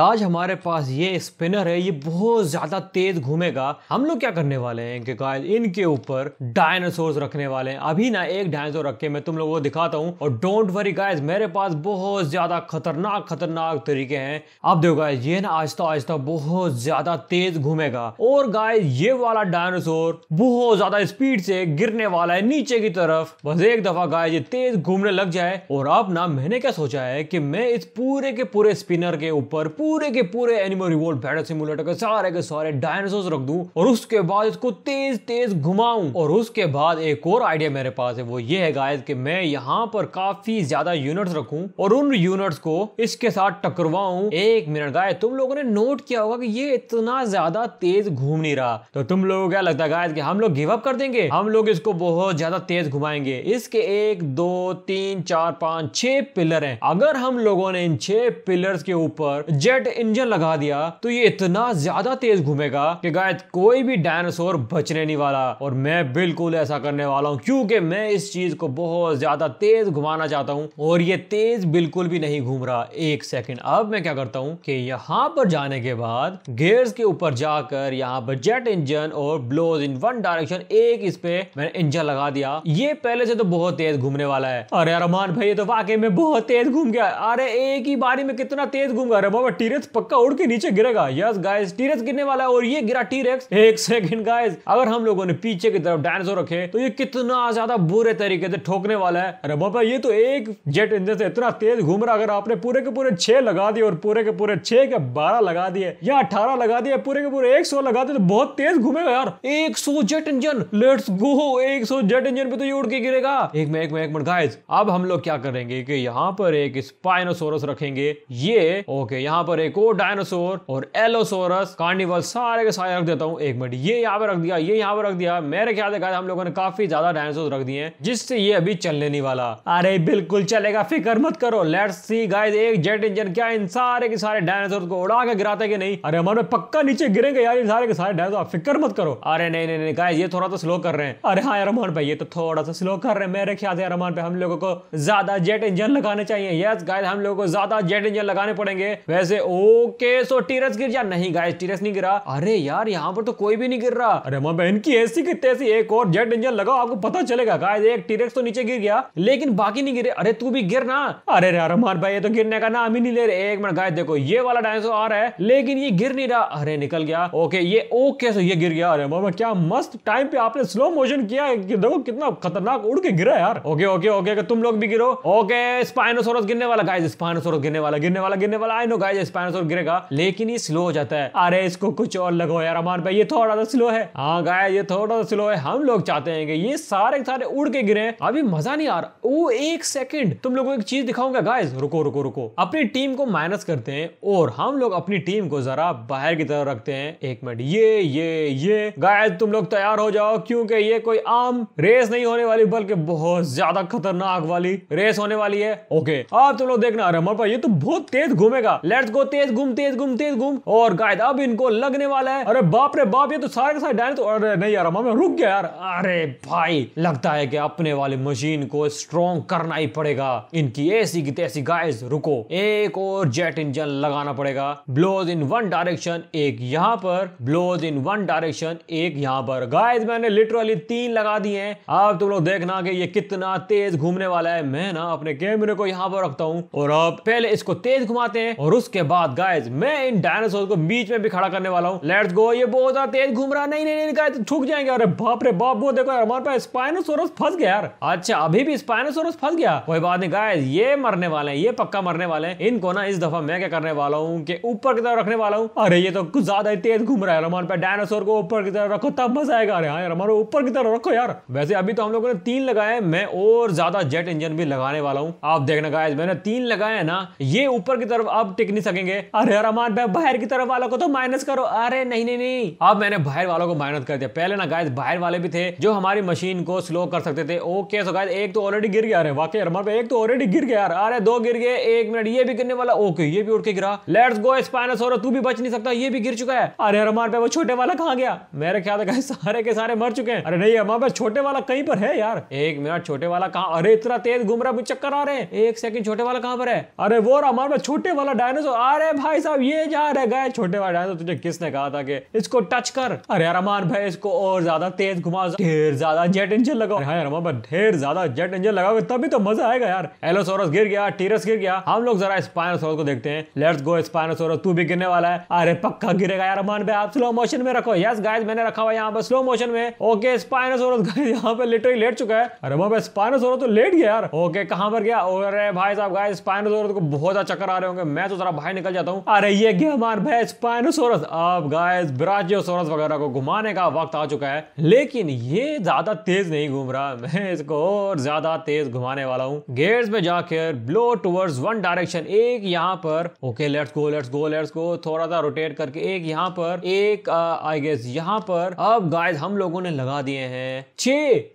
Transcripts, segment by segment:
आज हमारे पास ये स्पिनर है ये बहुत ज्यादा तेज घूमेगा हम लोग क्या करने वाले हैं कि गाइस इनके ऊपर डायनासोर रखने वाले हैं अभी ना एक डायनासोर रख के मैं तुम लोगों को दिखाता हूँ और डोंट वरी गाइस मेरे पास बहुत ज्यादा खतरनाक खतरनाक तरीके हैं आप देखो गाइस ये ना आहिस्ता आहिस्ता बहुत ज्यादा तेज घूमेगा और गाय ये वाला डायनासोर बहुत ज्यादा स्पीड से गिरने वाला है नीचे की तरफ बस एक दफा गाय ये तेज घूमने लग जाए और अब ना मैंने क्या सोचा है कि मैं इस पूरे के पूरे स्पिनर के ऊपर पूरे के पूरे एनिमल रिवोल्ट बैटल सिमुलेटर के सारे के सारे डायनासोर रख दूं और उसके बाद इसको तेज तेज घुमाऊं और उसके बाद एक और आइडिया मेरे पास है वो ये है गाइस कि मैं यहाँ पर काफी ज्यादा यूनिट्स रखूं और उन यूनिट्स को इसके साथ टकरवाऊं एक मिनट गाय तुम लोगों ने नोट किया होगा कि ये इतना ज्यादा तेज घूम नहीं रहा तो तुम लोगों को क्या लगता है गाइस कि हम लोग गिव अप कर देंगे हम लोग इसको बहुत ज्यादा तेज घुमाएंगे इसके एक दो तीन चार पांच छह पिलर हैं अगर हम लोगों ने इन छह पिलर्स के ऊपर जेट जेट इंजन लगा दिया तो ये इतना ज्यादा तेज घूमेगा कि गायद कोई भी डायनासोर बचने नहीं वाला और मैं बिल्कुल ऐसा करने वाला हूँ क्योंकि मैं इस चीज को बहुत ज्यादा तेज घुमाना चाहता हूँ और ये तेज बिल्कुल भी नहीं घूम रहा एक सेकेंड अब मैं क्या करता हूँ कि यहाँ पर जाने के बाद गेयर्स के ऊपर जाकर यहाँ पर जेट इंजन और ब्लोज इन वन डायरेक्शन एक इस पे मैंने इंजन लगा दिया ये पहले से तो बहुत तेज घूमने वाला है अरे अरमान भाई ये तो वाकई में बहुत तेज घूम गया अरे एक ही बारी में कितना तेज घूम गया अरे बाबा टीरेक्स पक्का उड़ के नीचे गिरेगा यस गाइस टीरेक्स गिरने वाला है और ये गिरा टीरेक्स एक सेकंड गाइस अगर हम लोगों ने पीछे की तरफ डायनासोर रखे तो ये कितना ज्यादा बुरे तरीके से ठोकने वाला है अरे बाबा ये तो एक जेट इंजन से इतना तेज घूम रहा अगर आपने पूरे के पूरे छह लगा दिए और पूरे के पूरे छह के बारह लगा दिए या अठारह लगा दिए पूरे के पूरे एक लगा दिए तो बहुत तेज घूमेगा यार एक जेट इंजन लेट्स गो एक जेट इंजन पे तो ये उड़ के गिरेगा एक में एक में एक मिनट गाइस अब हम लोग क्या करेंगे कि यहाँ पर एक स्पाइनोसोरस रखेंगे ये ओके यहाँ पर पर एक और डायनासोर और एलोसोरस कार्निवल सारे के सारे रख देता हूँ एक मिनट ये यहाँ पर रख दिया ये यहाँ पर रख दिया मेरे ख्याल देखा हम लोगों ने काफी ज्यादा डायनासोर रख दिए जिससे ये अभी चलने नहीं वाला अरे बिल्कुल चलेगा फिक्र मत करो लेट्स सी गाइस एक जेट इंजन क्या इन सारे के सारे डायनासोर को उड़ा के गिराते कि नहीं अरे हमारे पक्का नीचे गिरेंगे यार इन सारे के सारे डायनासोर फिक्र मत करो अरे नहीं नहीं नहीं गाइस ये थोड़ा तो स्लो कर रहे हैं अरे हाँ यार रमान भाई ये तो थोड़ा सा स्लो कर रहे हैं मेरे ख्याल से रमान पे हम लोगों को ज्यादा जेट इंजन लगाने चाहिए यस गाइस हम लोगों को ज्यादा जेट इंजन लगाने पड़ेंगे वैसे ओके सो टीरस गिर जा नहीं गाइस टीरस नहीं गिरा अरे यार यहाँ पर तो कोई भी नहीं गिर रहा अरे मां बहन की ऐसी कितने ऐसी एक और जेट इंजन लगाओ आपको पता चलेगा गाइस एक टीरस तो नीचे गिर गया लेकिन बाकी नहीं गिरे अरे तू भी गिर ना अरे यार हमारे भाई ये तो गिरने का नाम ही नहीं ले रहे एक मिनट गाइस देखो ये वाला डायनासोर आ रहा है लेकिन ये गिर नहीं रहा अरे निकल गया ओके ये ओके सो ये गिर गया अरे मामा क्या मस्त टाइम पे आपने स्लो मोशन किया कि देखो कितना खतरनाक उड़ के गिरा यार ओके ओके ओके तुम लोग भी गिरो ओके स्पाइनोसोरस गिरने वाला गाइस स्पाइनोसोरस गिरने वाला गिरने वाला गिरने वाला आई नो गाइस स्पैनोसोर गिरेगा लेकिन ये स्लो हो जाता है अरे इसको कुछ और लगाओ यार अमान भाई ये थोड़ा सा स्लो है हाँ गाय ये थोड़ा सा स्लो है हम लोग चाहते हैं कि ये सारे सारे उड़ के गिरे अभी मजा नहीं आ रहा वो एक सेकंड तुम लोगों को एक चीज दिखाऊंगा गाय रुको रुको रुको अपनी टीम को माइनस करते हैं और हम लोग अपनी टीम को जरा बाहर की तरफ रखते हैं एक मिनट ये ये ये गाय तुम लोग तैयार हो जाओ क्योंकि ये कोई आम रेस नहीं होने वाली बल्कि बहुत ज्यादा खतरनाक वाली रेस होने वाली है ओके अब तुम लोग देखना अरे अमर भाई ये तो बहुत तेज घूमेगा लेट्स गो देखो तेज घूम तेज घूम तेज घूम और गायद अब इनको लगने वाला है अरे बाप रे बाप ये तो सारे के सारे डायन तो अरे नहीं यार मामा रुक गया यार अरे भाई लगता है कि अपने वाले मशीन को स्ट्रॉन्ग करना ही पड़ेगा इनकी ऐसी की तैसी गाइस रुको एक और जेट इंजन लगाना पड़ेगा ब्लोज इन वन डायरेक्शन एक यहाँ पर ब्लोज इन वन डायरेक्शन एक यहाँ पर गाइस मैंने लिटरली तीन लगा दिए हैं अब तुम लोग देखना कि ये कितना तेज घूमने वाला है मैं ना अपने कैमरे को यहाँ पर रखता हूँ और अब पहले इसको तेज घुमाते हैं और उसके है बात गाइज मैं इन डायनासोर को बीच में भी खड़ा करने वाला हूँ लेट्स गो ये बहुत ज्यादा तेज घूम रहा नहीं नहीं नहीं छुक जाएंगे अरे बाप रे बाप वो देखो हमारे पास स्पाइनोसोरस फंस गया यार अच्छा अभी भी स्पाइनोसोरस फंस गया कोई बात नहीं गाइज ये मरने वाले हैं ये पक्का मरने वाले हैं इनको ना इस दफा मैं क्या करने वाला हूँ कि ऊपर की तरफ रखने वाला हूँ अरे ये तो कुछ ज्यादा ही तेज घूम रहा है हमारे पास डायनासोर को ऊपर की तरफ रखो तब मजा आएगा अरे हाँ यार हमारे ऊपर की तरफ रखो यार वैसे अभी तो हम लोगों ने तीन लगाए मैं और ज्यादा जेट इंजन भी लगाने वाला हूँ आप देखना गाइज मैंने तीन लगाए ना ये ऊपर की तरफ अब टिक नहीं सकेंगे अरे रमान भाई बाहर की तरफ वालों को तो माइनस करो अरे नहीं नहीं नहीं अब मैंने बाहर वालों को माइनस कर दिया पहले ना गाय बाहर वाले भी थे जो हमारी मशीन को स्लो कर सकते थे ओके सो गाय एक तो ऑलरेडी गिर गया अरे वाकई रमान भाई एक तो ऑलरेडी गिर गया यार अरे दो गिर गए एक मिनट ये भी गिरने वाला ओके ये भी उठ के गिरा लेट्स गो स्पाइनस और तू भी बच नहीं सकता ये भी गिर चुका है अरे रमान भाई वो छोटे वाला कहाँ गया मेरे ख्याल है सारे के सारे मर चुके हैं अरे नहीं रमान भाई छोटे वाला कहीं पर है यार एक मिनट छोटे वाला कहा अरे इतना तेज घूम रहा है चक्कर आ रहे हैं एक सेकंड छोटे वाला कहाँ पर है अरे वो अरमान भाई छोटे वाला डायनासोर अरे भाई साहब ये जा रहे गए छोटे भाई आए तो तुझे किसने कहा था कि इसको टच कर अरे अरमान भाई इसको और ज्यादा तेज घुमा ढेर ज्यादा जेट इंजन लगाओ हाँ अरमान भाई ढेर ज्यादा जेट इंजन लगाओ तभी तो मजा आएगा यार एलोसोरस गिर गया टीरस गिर गया हम लोग जरा स्पाइनोसोरस को देखते हैं लेट्स गो स्पाइनोसोरस तू भी गिरने वाला है अरे पक्का गिरेगा यार अरमान भाई आप स्लो मोशन में रखो यस गाइस मैंने रखा हुआ यहाँ पर स्लो मोशन में ओके स्पाइनोसोरस गाइस यहाँ पे लिटरली लेट चुका है अरे भाई स्पाइनोसोरस तो लेट गया यार ओके कहाँ पर गया अरे भाई साहब गाइस स्पाइनोसोरस को बहुत ज्यादा अच्छा चक्कर आ रहे होंगे मैं तो जरा भाई बाहर निकल जाता हूँ अरे ये है गेहमान भैंस पाइनोसोरस अब गाइस ब्राजियोसोरस वगैरह को घुमाने का वक्त आ चुका है लेकिन ये ज्यादा तेज नहीं घूम रहा मैं इसको और ज्यादा तेज घुमाने वाला हूँ गेट्स में जाकर ब्लो टूवर्ड्स वन डायरेक्शन एक यहाँ पर okay let's go let's go let's go थोड़ा सा रोटेट करके एक यहाँ पर एक आई गेस यहाँ पर अब गाइस हम लोगों ने लगा दिए हैं छ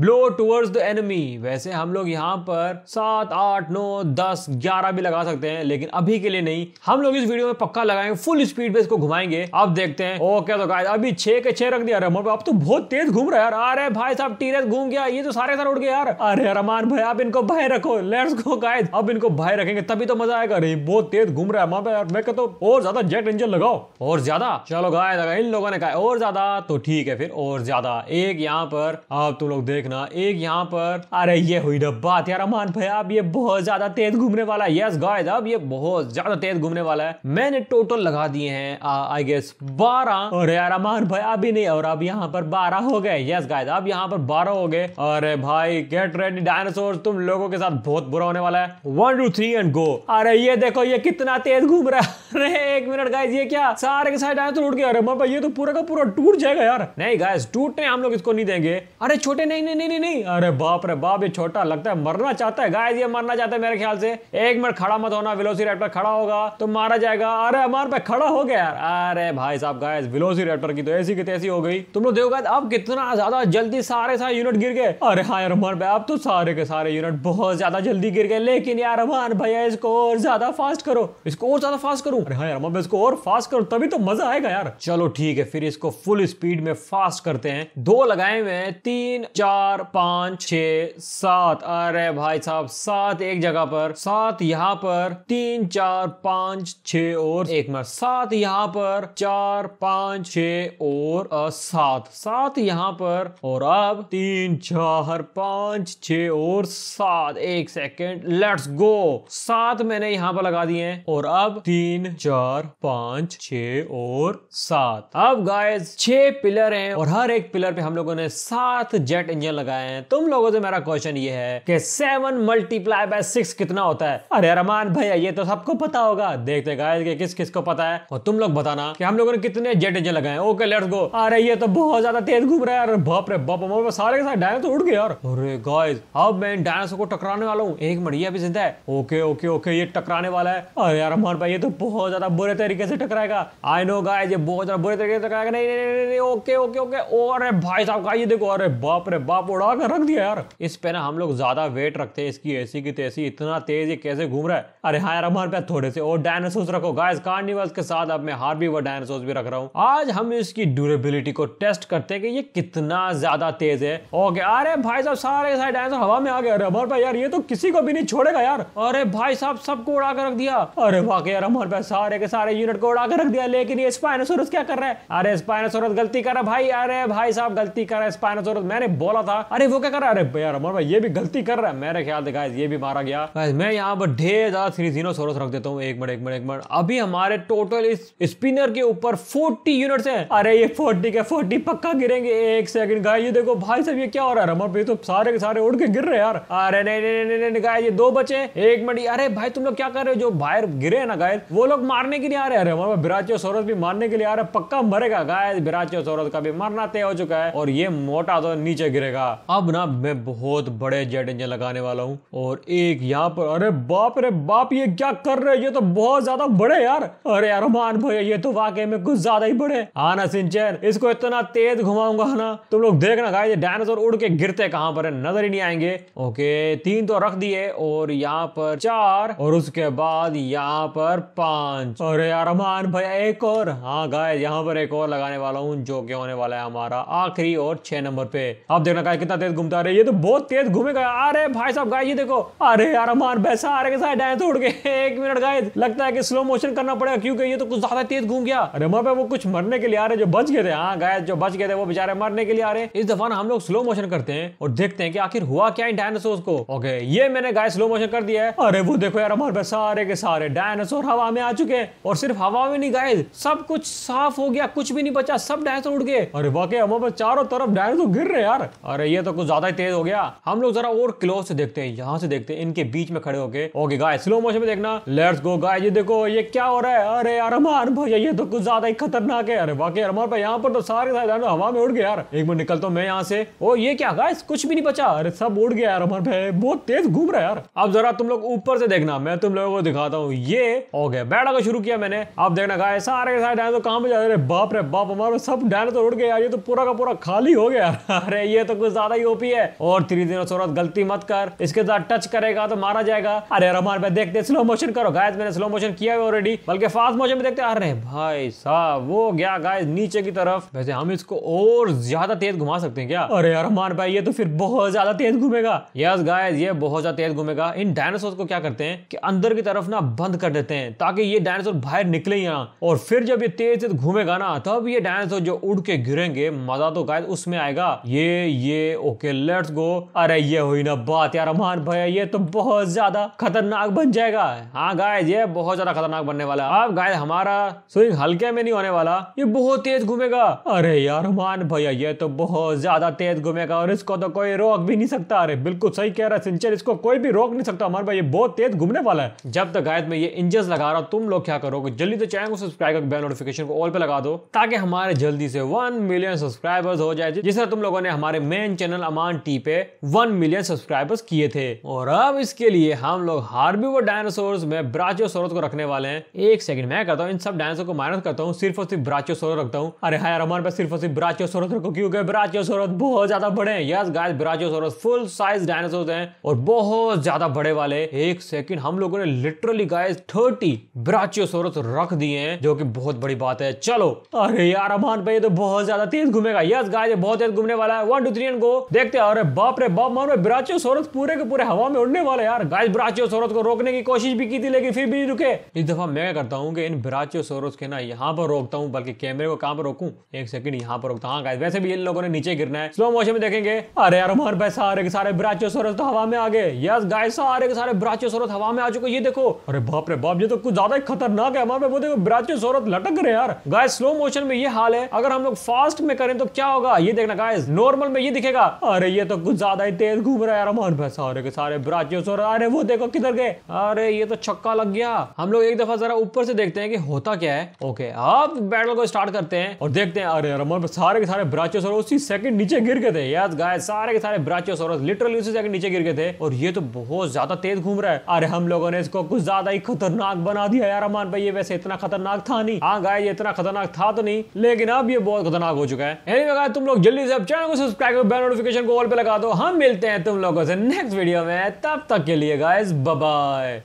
ब्लो टूवर्ड्स द एनिमी वैसे हम लोग यहाँ पर सात आठ नौ दस ग्यारह भी लगा सकते हैं लेकिन अभी के लिए नहीं हम लोग इस वीडियो में पक्का लगाएंगे फुल स्पीड पे इसको घुमाएंगे अब देखते हैं ओके तो गाइस अभी छे के छे रख दिया रिमोट अब तो बहुत तेज घूम रहा है यार अरे भाई साहब टीरेस घूम गया ये तो सारे सारे उड़ गए यार अरे रमान भाई आप इनको भाई रखो लेट्स गो गाइस अब इनको भाई रखेंगे तभी तो मजा आएगा अरे बहुत तेज घूम रहा है वहां यार मैं कहता तो हूँ और ज्यादा जेट इंजन लगाओ और ज्यादा चलो गाइस अगर इन लोगों ने कहा और ज्यादा तो ठीक है फिर और ज्यादा एक यहाँ पर आप तुम लोग देखना एक यहाँ पर अरे ये हुई ना बात यार रमान भाई आप ये बहुत ज्यादा तेज घूमने वाला यस गाइस अब ये बहुत ज्यादा तेज घूमने वाला वाला है मैंने टोटल लगा दिए हैं आई गेस बारह और यार अमान भाई अभी नहीं और अब यहाँ पर बारह हो गए यस गाय अब यहाँ पर बारह हो गए अरे भाई गेट रेडी डायनासोर तुम लोगों के साथ बहुत बुरा होने वाला है one two three and go अरे ये देखो ये कितना तेज घूम रहा है अरे एक मिनट गाइस ये क्या सारे के सारे डायनासोर उठ गए अरे भाई ये तो पूरा का पूरा टूट जाएगा यार नहीं गाइस टूटने हम लोग इसको नहीं देंगे अरे छोटे नहीं नहीं नहीं नहीं अरे बाप रे बाप ये छोटा लगता है मरना चाहता है गाइस ये मरना चाहता है मेरे ख्याल से एक मिनट खड़ा मत होना वेलोसिराप्टर खड़ा होगा तो मारा जाएगा अरे अमार पे खड़ा हो गया यार अरे भाई साहब गाइस विलोसी रेटर की तो ऐसी की तैसी हो गई तुम लोग देखो अब कितना ज्यादा जल्दी सारे सारे यूनिट गिर गए अरे हाँ यार अमार भाई अब तो सारे के सारे यूनिट बहुत ज्यादा जल्दी गिर गए लेकिन यार हमारे भैया इसको और ज्यादा फास्ट करो इसको और ज्यादा फास्ट करो अरे हाँ यार हमारे इसको और फास्ट करो तभी तो मजा आएगा यार चलो ठीक है फिर इसको फुल स्पीड में फास्ट करते हैं दो लगाए हुए तीन चार पांच छ सात अरे भाई साहब सात एक जगह पर सात यहाँ पर तीन चार पांच छ और एक में सात यहाँ पर चार पांच छ और सात सात यहाँ पर और अब तीन चार पांच छ और सात एक सेकेंड लेट्स गो सात मैंने यहाँ पर लगा दिए और अब तीन चार पांच छ और सात अब गाइस छह पिलर हैं और हर एक पिलर पे हम लोगों ने सात जेट इंजन लगाए हैं तुम लोगों से मेरा क्वेश्चन ये है कि सेवन मल्टीप्लाई बाय सिक्स कितना होता है अरे रमान भैया ये तो सबको पता होगा देखते हैं कि किस किस को पता है और तुम लोग बताना कि हम लोगों ने कितने जेट इंजन लगाए ओके लेट्स गो आ रही है तो बहुत ज्यादा तेज घूम रहा है अरे बाप रे बाप मेरे सारे के सारे डायनासोर उड़ गए यार अरे गाइस अब मैं डायनासोर को टकराने वाला हूँ एक मड़िया भी जिंदा है ओके ओके ओके ये टकराने वाला है अरे यार अमन भाई ये तो बहुत ज्यादा बुरे तरीके से टकराएगा आई नो गाइस ये बहुत ज्यादा बुरे तरीके से टकराएगा नहीं नहीं नहीं ओके ओके ओके अरे भाई साहब का ये देखो अरे बाप रे बाप उड़ा कर रख दिया यार इस पे ना हम लोग ज्यादा वेट रखते हैं इसकी ऐसी की तैसी इतना तेज ये कैसे घूम रहा है अरे हाँ यार हमारे पास थोड़े से और डायन डायनासोर रखो गाइस कार्निवल के साथ अब मैं हार्बी व डायनासोर भी रख रहा हूँ आज हम इसकी ड्यूरेबिलिटी को टेस्ट करते हैं कि ये कितना ज्यादा तेज है ओके अरे भाई साहब सारे सारे डायनासोर हवा में आ गए अरे अमर भाई यार ये तो किसी को भी नहीं छोड़ेगा यार अरे भाई साहब सबको उड़ा कर रख दिया अरे वाकई यार अमर भाई सारे के सारे यूनिट को उड़ा कर रख दिया लेकिन ये स्पाइनोसोरस क्या कर रहा है अरे स्पाइनोसोरस गलती कर रहा है भाई अरे भाई साहब गलती कर रहा है स्पाइनोसोरस मैंने बोला था अरे वो क्या कर रहा है अरे यार अमर भाई ये भी गलती कर रहा है मेरे ख्याल से गाइस ये भी मारा गया गाइस मैं यहाँ पर ढेर ज्यादा थ्री जीनोसोरस रख देता हूँ एक मिनट एक मिनट पर एक बार अभी हमारे टोटल इस स्पिनर के ऊपर 40 यूनिट्स हैं अरे ये 40 के 40 पक्का गिरेंगे एक सेकंड गाय ये देखो भाई साहब ये क्या हो रहा है रमन पे तो सारे के सारे उड़ के गिर रहे यार अरे नहीं नहीं नहीं नहीं गाय ये दो बचे एक मिनट अरे भाई तुम लोग क्या कर रहे हो जो बाहर गिरे ना गाय वो लोग मारने के लिए आ रहे हैं रमन भाई बिराचियो सोरस भी मारने के लिए आ रहे है पक्का मरेगा गाय बिराचियो सोरस का भी मरना तय हो चुका है और ये मोटा तो नीचे गिरेगा अब ना मैं बहुत बड़े जेट इंजन लगाने वाला हूँ और एक यहाँ पर अरे बाप रे बाप ये क्या कर रहे हैं ये तो बहुत बहुत ज्यादा बड़े यार अरे यार मान भैया ये तो वाकई में कुछ ज्यादा ही बड़े हाँ ना सिंचन इसको इतना तेज घुमाऊंगा ना तुम लोग देखना खाए डायनासोर उड़ के गिरते कहाँ पर है नजर ही नहीं आएंगे ओके तीन तो रख दिए और यहाँ पर चार और उसके बाद यहाँ पर पांच अरे यार मान भैया एक और हाँ गाय यहाँ पर एक और लगाने वाला हूँ जो कि होने वाला है हमारा आखिरी और छह नंबर पे अब देखना गाय कितना तेज घूमता रहे ये तो बहुत तेज घूमेगा अरे भाई साहब गाय ये देखो अरे यार मान भैया सारे के सारे डायनासोर उड़ के एक मिनट गाय लगता है जाके स्लो मोशन करना पड़ेगा क्योंकि ये तो कुछ ज्यादा तेज घूम गया अरे मैं वो कुछ मरने के लिए आ रहे जो बच गए थे हाँ गाय जो बच गए थे वो बेचारे मरने के लिए आ रहे इस दफा हम लोग स्लो मोशन करते हैं और देखते हैं कि आखिर हुआ क्या इन डायनासोर को ओके ये मैंने गाय स्लो मोशन कर दिया है अरे वो देखो यार हमारे पास सारे के सारे डायनासोर हवा में आ चुके हैं और सिर्फ हवा में नहीं गाय सब कुछ साफ हो गया कुछ भी नहीं बचा सब डायनासोर उड़ गए अरे वाकई हमारे पास चारों तरफ डायनासोर गिर रहे यार अरे ये तो कुछ ज्यादा ही तेज हो गया हम लोग जरा और क्लोज से देखते हैं यहाँ से देखते हैं इनके बीच में खड़े होके ओके गाय स्लो मोशन में देखना लेट्स गो गाय ये देखो ये क्या हो रहा है अरे यार अरमान भैया ये तो कुछ ज्यादा ही खतरनाक है अरे वाकई अरमान भाई यहाँ पर तो सारे हवा में उड़ गया यार एक बार निकलता हूँ मैं यहाँ से ओ ये क्या गाइस कुछ भी नहीं बचा अरे सब उड़ गया यार अरमान भाई बहुत तेज घूम रहा है यार अब जरा तुम लोग ऊपर से देखना मैं तुम लोगों को दिखाता हूँ ये हो गया बैठा का शुरू किया मैंने अब देखना गाय सारे सारे डायनो तो कहाँ पे जा रहे बाप रे बाप हमारे सब डायनो तो उड़ गए यार ये तो पूरा का पूरा खाली हो गया अरे ये तो कुछ ज्यादा ही ओपी है और थ्री दिनों सौ गलती मत कर इसके साथ टच करेगा तो मारा जाएगा अरे अरमान भाई देखते स्लो मोशन करो गाय मैंने स्लो मोशन मोशन किया हुआ ऑलरेडी बल्कि फास्ट मोशन में देखते हैं अरे भाई साहब वो गया गाइस नीचे की तरफ वैसे हम इसको और ज्यादा तेज घुमा सकते हैं क्या अरे अरमान भाई ये तो फिर बहुत ज्यादा तेज घूमेगा यस गाइस ये बहुत ज्यादा तेज घूमेगा इन डायनासोर को क्या करते हैं कि अंदर की तरफ ना बंद कर देते हैं ताकि ये डायनासोर बाहर निकले यहाँ और फिर जब ये तेज तेज घूमेगा ना तब ये डायनासोर जो उड़ के गिरेंगे मजा तो गायद उसमें आएगा ये ये ओके लेट्स गो अरे ये हुई ना बात यार अमान भाई ये तो बहुत ज्यादा खतरनाक बन जाएगा हाँ गाय ये बहुत ज्यादा खतरनाक बनने वाला है अब गाय हमारा स्विंग हल्के में नहीं होने वाला ये बहुत तेज घूमेगा अरे यार मान भैया ये तो बहुत ज्यादा तेज घूमेगा और इसको तो कोई रोक भी नहीं सकता अरे बिल्कुल सही कह रहा है सिंचर इसको कोई भी रोक नहीं सकता हमारे भाई ये बहुत तेज घूमने वाला है जब तक गायत में ये इंजन लगा रहा तुम लोग क्या करोगे जल्दी तो चैनल को सब्सक्राइब कर बेल नोटिफिकेशन को ऑल पे लगा दो ताकि हमारे जल्दी से वन मिलियन सब्सक्राइबर्स हो जाए जिस तरह तुम लोगों ने हमारे मेन चैनल अमान टी पे वन मिलियन सब्सक्राइबर्स किए थे और अब इसके लिए हम लोग हार्बी डायनासोर में ब्राचोसोरस को रखने वाले हैं एक सेकंड मैं कहता हूँ इन सब डायनासोर को माइनस करता हूँ सिर्फ और सिर्फ ब्राचो सोरत रखता हूँ अरे हाँ यार हमारे पास सिर्फ और सिर्फ ब्राचो सोरत रखो क्योंकि सोरत बहुत ज्यादा बड़े हैं यस गाइस सोरत फुल साइज डायनासोर हैं और बहुत ज्यादा बड़े वाले एक सेकंड हम लोगों ने literally guys thirty brachiosaurus रख दिए हैं जो की बहुत बड़ी बात है चलो अरे यार अमान भाई तो बहुत ज्यादा तेज घूमेगा यस गाय बहुत तेज घूमने वाला है one two three and go देखते हैं अरे बाप रे बाप मारो ब्राचो सोरत पूरे के पूरे हवा में उड़ने वाले यार गाय ब्राचो सोरत को रोकने की कोशिश भी की थी लेकिन फिर भी रुके इस दफा मैं क्या करता हूँ कि इन बिराचियो सोरोस के ना यहाँ पर रोकता हूँ बल्कि कैमरे को कहाँ पर रोकू एक सेकंड यहाँ पर रोकता हूँ हाँ, वैसे भी इन लोगों ने नीचे गिरना है स्लो मोशन में देखेंगे अरे यार हमारे पास सारे के सारे बिराचियो सोरोस तो हवा में आ गए यस गाय सारे के सारे बिराचियो सोरोस हवा में आ चुके ये देखो अरे बाप रे बाप ये तो कुछ ज्यादा ही खतरनाक है हमारे वो देखो बिराचियो सोरोस लटक रहे यार गाय स्लो मोशन में ये हाल है अगर हम लोग फास्ट में करें तो क्या होगा ये देखना गाय नॉर्मल में ये दिखेगा अरे ये तो कुछ ज्यादा ही तेज घूम रहा है यार हमारे पास सारे के सारे बिराचियो सोरोस अरे वो देखो किधर गए अरे ये तो छक्का लग गया हम लोग एक दफा जरा ऊपर से देखते हैं कि होता क्या है ओके अब बैटल को स्टार्ट करते हैं और देखते हैं अरे रमन सारे के सारे ब्राचोस और उसी सेकंड नीचे गिर गए थे यार गाय सारे के सारे ब्राचोस और लिटरली उसी सेकंड नीचे गिर गए थे और ये तो बहुत ज्यादा तेज घूम रहा है अरे हम लोगों ने इसको कुछ ज्यादा ही खतरनाक बना दिया यार अमान भाई ये वैसे इतना खतरनाक था नहीं हाँ गाय इतना खतरनाक था तो नहीं लेकिन अब ये बहुत खतरनाक हो चुका है anyway, तुम लोग जल्दी से अब चैनल को सब्सक्राइब करो बेल नोटिफिकेशन को ऑल पे लगा दो हम मिलते हैं तुम लोगों से नेक्स्ट वीडियो में तब तक के लिए गाय बाय